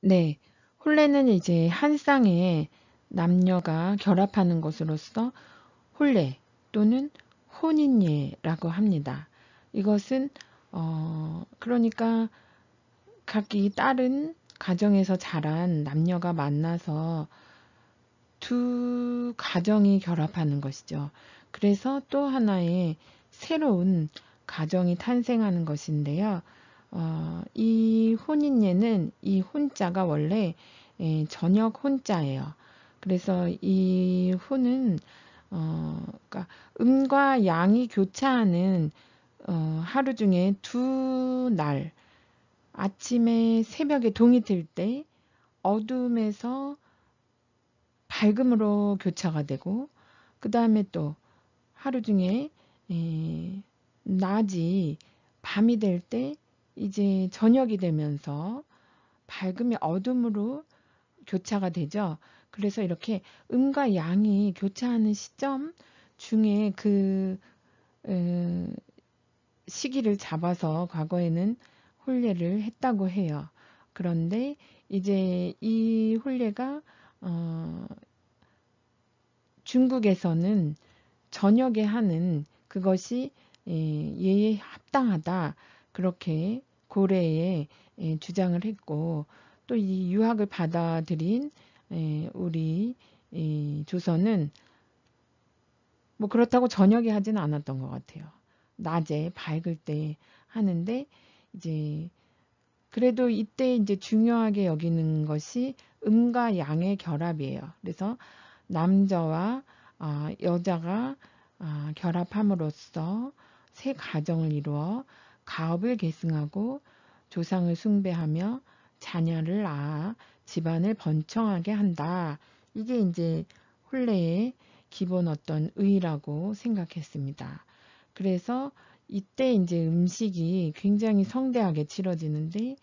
네. 혼례는 이제 한쌍의 남녀가 결합하는 것으로서 혼례 또는 혼인예라고 합니다. 이것은 어 그러니까 각기 다른 가정에서 자란 남녀가 만나서 두 가정이 결합하는 것이죠. 그래서 또 하나의 새로운 가정이 탄생하는 것인데요. 어, 이 혼인예는 이 혼자가 원래 예, 저녁 혼자예요. 그래서 이 혼은 어, 그러니까 음과 양이 교차하는 어, 하루 중에 두 날 아침에 새벽에 동이 들 때 어둠에서 밝음으로 교차가 되고 그 다음에 또 하루 중에 에, 낮이 밤이 될때 이제 저녁이 되면서 밝음이 어둠으로 교차가 되죠. 그래서 이렇게 음과 양이 교차하는 시점 중에 그 으, 시기를 잡아서 과거에는 혼례를 했다고 해요. 그런데 이제 이 혼례가 어, 중국에서는 저녁에 하는 그것이 예에 합당하다 그렇게 고래에 예, 주장을 했고 또 이 유학을 받아들인 예, 우리 조선은 뭐 그렇다고 저녁에 하지는 않았던 것 같아요. 낮에 밝을 때 하는데 이제 그래도 이때 이제 중요하게 여기는 것이 음과 양의 결합이에요. 그래서 남자와 아, 여자가 아, 결합함으로써 새 가정을 이루어 가업을 계승하고 조상을 숭배하며 자녀를 낳아 집안을 번창하게 한다. 이게 이제 혼례의 기본 어떤 의라고 생각했습니다. 그래서 이때 이제 음식이 굉장히 성대하게 치러지는데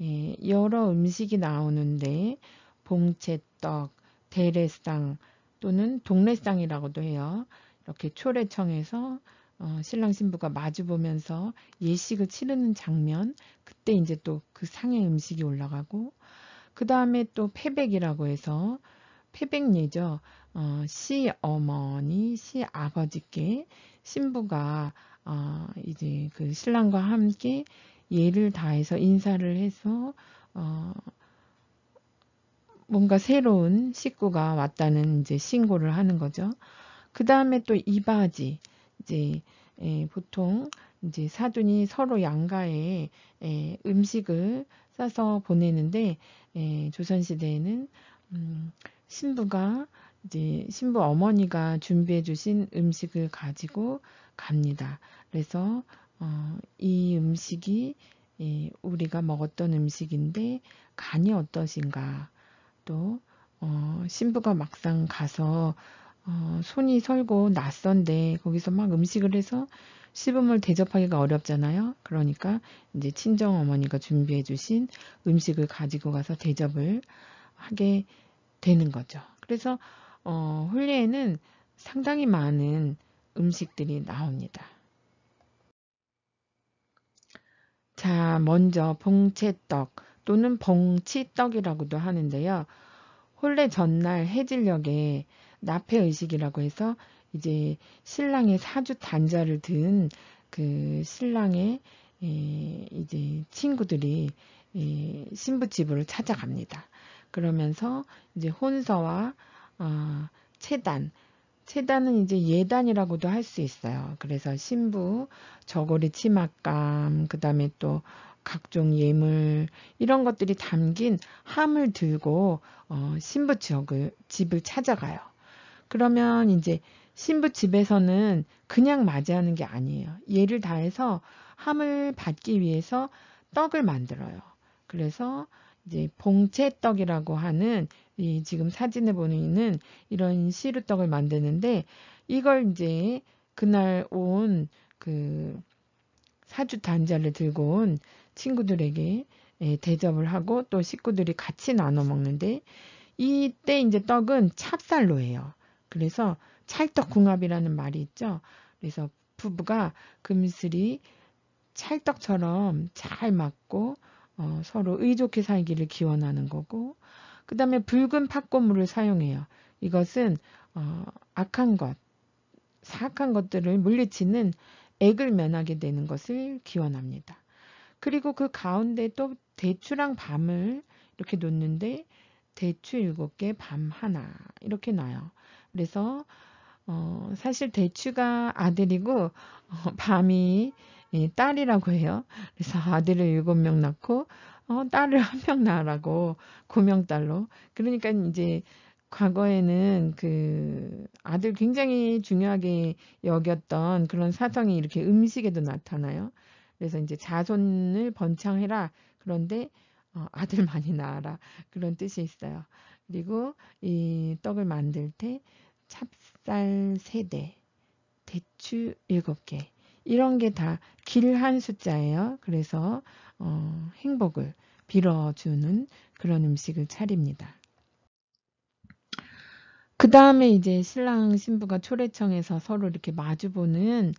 예, 여러 음식이 나오는데 봉채떡, 대래상 또는 동래상이라고도 해요. 이렇게 초래청에서 어, 신랑 신부가 마주 보면서 예식을 치르는 장면 그때 이제 또 그 상의 음식이 올라가고 그 다음에 또 패백이라고 해서 패백예죠 어, 시어머니, 시아버지께 신부가 어, 이제 그 신랑과 함께 예를 다해서 인사를 해서 어, 뭔가 새로운 식구가 왔다는 이제 신고를 하는 거죠. 그 다음에 또 이바지, 이제 에, 예, 보통 이제 사돈이 서로 양가에 에, 예, 음식을 싸서 보내는데 에, 예, 조선시대에는 음, 신부가 이제 신부 어머니가 준비해 주신 음식을 가지고 갑니다. 그래서 어, 이 음식이 예, 우리가 먹었던 음식인데 간이 어떠신가 또 어, 신부가 막상 가서 어, 손이 설고 낯선데 거기서 막 음식을 해서 씹음을 대접하기가 어렵잖아요. 그러니까 이제 친정 어머니가 준비해 주신 음식을 가지고 가서 대접을 하게 되는 거죠. 그래서 어, 홀리에는 상당히 많은 음식들이 나옵니다. 자, 먼저 봉채떡 또는 봉치떡이라고도 하는데요. 홀레 전날 해질녘에 나폐 의식이라고 해서 이제 신랑의 사주 단자를 든 그 신랑의 예, 이제 친구들이 예, 신부 집을 찾아갑니다. 그러면서 이제 혼서와 어, 체단 체단은 이제 예단이라고도 할 수 있어요. 그래서 신부, 저고리 치맛감, 그 다음에 또 각종 예물 이런 것들이 담긴 함을 들고 어, 신부 지역을 집을 찾아가요. 그러면 이제 신부 집에서는 그냥 맞이하는 게 아니에요. 예를 다해서 함을 받기 위해서 떡을 만들어요. 그래서 이제 봉채떡이라고 하는 이 지금 사진에 보이는 이런 시루떡을 만드는데 이걸 이제 그날 온 그 사주 단자를 들고 온 친구들에게 예, 대접을 하고 또 식구들이 같이 나눠 먹는데 이때 이제 떡은 찹쌀로 해요. 그래서 찰떡궁합이라는 말이 있죠. 그래서 부부가 금슬이 찰떡처럼 잘 맞고 어, 서로 의좋게 살기를 기원하는 거고 그 다음에 붉은 팥고물을 사용해요. 이것은 어, 악한 것, 사악한 것들을 물리치는 액을 면하게 되는 것을 기원합니다. 그리고 그 가운데 또 대추랑 밤을 이렇게 놓는데 대추 7개, 밤 하나 이렇게 놔요. 그래서 어, 사실 대추가 아들이고 어, 밤이 예, 딸이라고 해요. 그래서 아들을 일곱 명 낳고 어, 딸을 한명 낳으라고 구명딸로. 그러니까 이제 과거에는 그 아들 굉장히 중요하게 여겼던 그런 사성이 이렇게 음식에도 나타나요. 그래서 이제 자손을 번창해라. 그런데 어, 아들 많이 낳아라. 그런 뜻이 있어요. 그리고 이 떡을 만들 때 찹쌀 3대, 대추 7개. 이런 게 다 길한 숫자예요. 그래서 어, 행복을 빌어주는 그런 음식을 차립니다. 그 다음에 이제 신랑 신부가 초래청에서 서로 이렇게 마주보는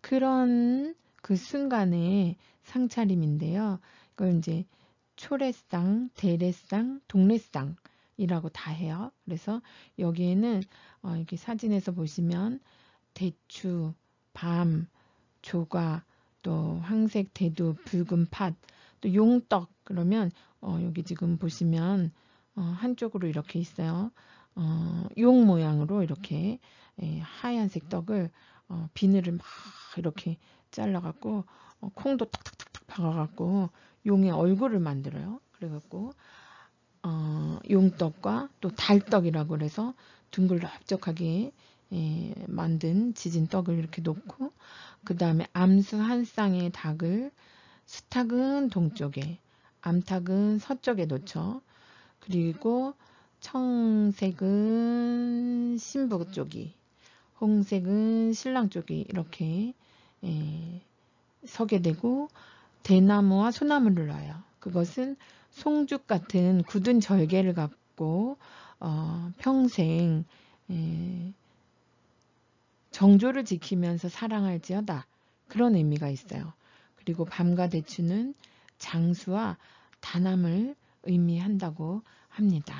그런 그 순간의 상차림인데요. 이걸 이제 초래상 대례상, 동례상 이라고 다 해요. 그래서 여기에는 어, 이렇게 사진에서 보시면 대추, 밤, 조과, 또 황색 대두, 붉은 팥, 또 용떡 그러면 어, 여기 지금 보시면 어, 한쪽으로 이렇게 있어요. 어, 용 모양으로 이렇게 예, 하얀색 떡을 어, 비늘을 막 이렇게 잘라갖고 어, 콩도 탁탁탁탁 박아갖고 용의 얼굴을 만들어요. 그래갖고 어, 용떡과 또 달떡이라고 해서 둥글넓적하게 예, 만든 지진 떡을 이렇게 놓고 그 다음에 암수 한 쌍의 닭을 수탉은 동쪽에 암탉은 서쪽에 놓죠. 그리고 청색은 신부 쪽이 홍색은 신랑 쪽이 이렇게 예, 서게 되고 대나무와 소나무를 놔요. 그것은 송죽 같은 굳은 절개를 갖고 어, 평생 에, 정조를 지키면서 사랑할지어다 그런 의미가 있어요. 그리고 밤과 대추는 장수와 단함을 의미한다고 합니다.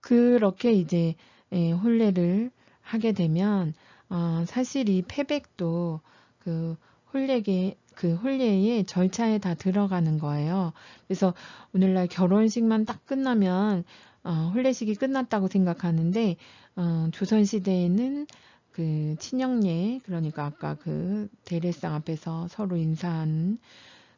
그렇게 이제 혼례를 하게 되면 어, 사실 이 패백도 그 홀례계 그 홀례의 절차에 다 들어가는 거예요. 그래서 오늘날 결혼식만 딱 끝나면 어, 홀례식이 끝났다고 생각하는데 어, 조선 시대에는 그 친형례 그러니까 아까 그 대례상 앞에서 서로 인사한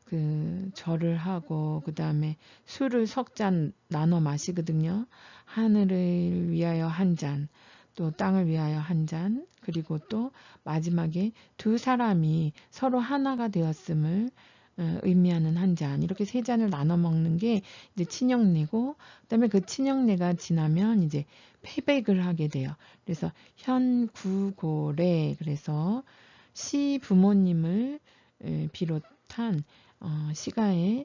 그 절을 하고 그 다음에 술을 석 잔 나눠 마시거든요. 하늘을 위하여 한 잔, 또 땅을 위하여 한 잔, 그리고 또 마지막에 두 사람이 서로 하나가 되었음을 어, 의미하는 한 잔. 이렇게 세 잔을 나눠 먹는 게 이제 친형례고 그다음에 그 친형례가 지나면 이제 폐백을 하게 돼요. 그래서 현구고래 그래서 시 부모님을 비롯한 어, 시가의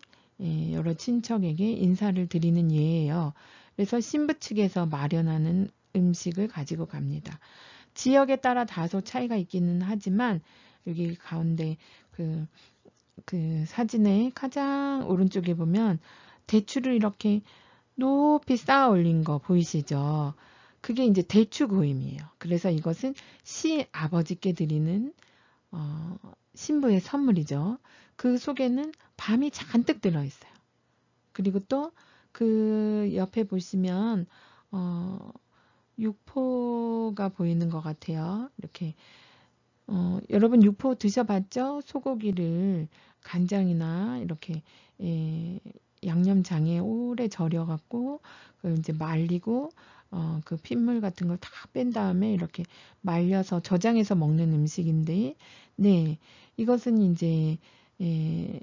여러 친척에게 인사를 드리는 예예요. 그래서 신부 측에서 마련하는 음식을 가지고 갑니다. 지역에 따라 다소 차이가 있기는 하지만 여기 가운데 그, 그 사진의 가장 오른쪽에 보면 대추를 이렇게 높이 쌓아 올린 거 보이시죠? 그게 이제 대추 고임이에요. 그래서 이것은 시 아버지께 드리는 어, 신부의 선물이죠. 그 속에는 밤이 잔뜩 들어있어요. 그리고 또 그 옆에 보시면 어, 육포가 보이는 것 같아요. 이렇게 어, 여러분 육포 드셔봤죠? 소고기를 간장이나 이렇게 에, 예, 양념장에 오래 절여갖고 그걸 이제 말리고 어, 그 핏물 같은 걸 다 뺀 다음에 이렇게 말려서 저장해서 먹는 음식인데 네 이것은 이제 에, 예,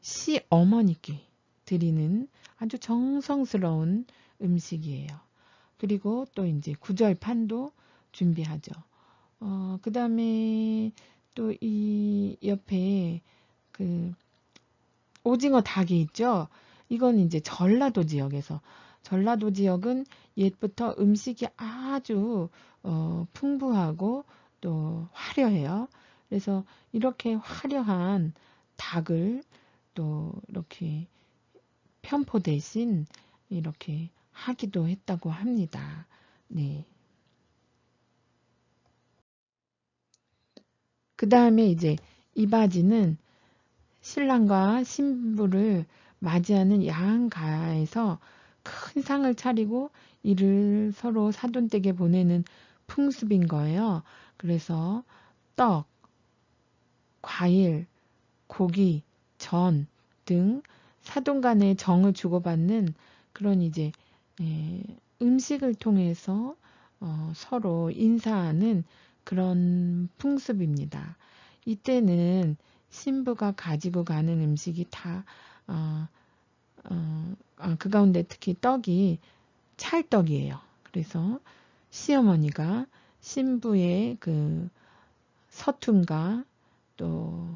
시 어머니께 드리는 아주 정성스러운 음식이에요. 그리고 또 이제 구절판도 준비하죠. 어, 그 다음에 또 이 옆에 그 오징어 닭이 있죠. 이건 이제 전라도 지역에서 전라도 지역은 옛부터 음식이 아주 어, 풍부하고 또 화려해요. 그래서 이렇게 화려한 닭을 또 이렇게 편포 대신 이렇게 하기도 했다고 합니다. 네. 그 다음에 이제 이 바지는 신랑과 신부를 맞이하는 양가에서큰 상을 차리고 이를 서로 사돈댁에 보내는 풍습인 거예요. 그래서 떡, 과일, 고기, 전 등 사돈 간의 정을 주고받는 그런 이제 예, 음식을 통해서 어, 서로 인사하는 그런 풍습입니다. 이때는 신부가 가지고 가는 음식이 다, 어, 어, 아, 그 가운데 특히 떡이 찰떡이에요. 그래서 시어머니가 신부의 그 서툰과 또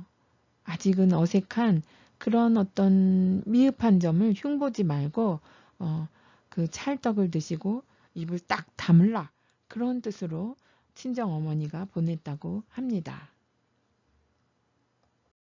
아직은 어색한 그런 어떤 미흡한 점을 흉보지 말고 어, 그 찰떡을 드시고 입을 딱 다물라 그런 뜻으로 친정 어머니가 보냈다고 합니다.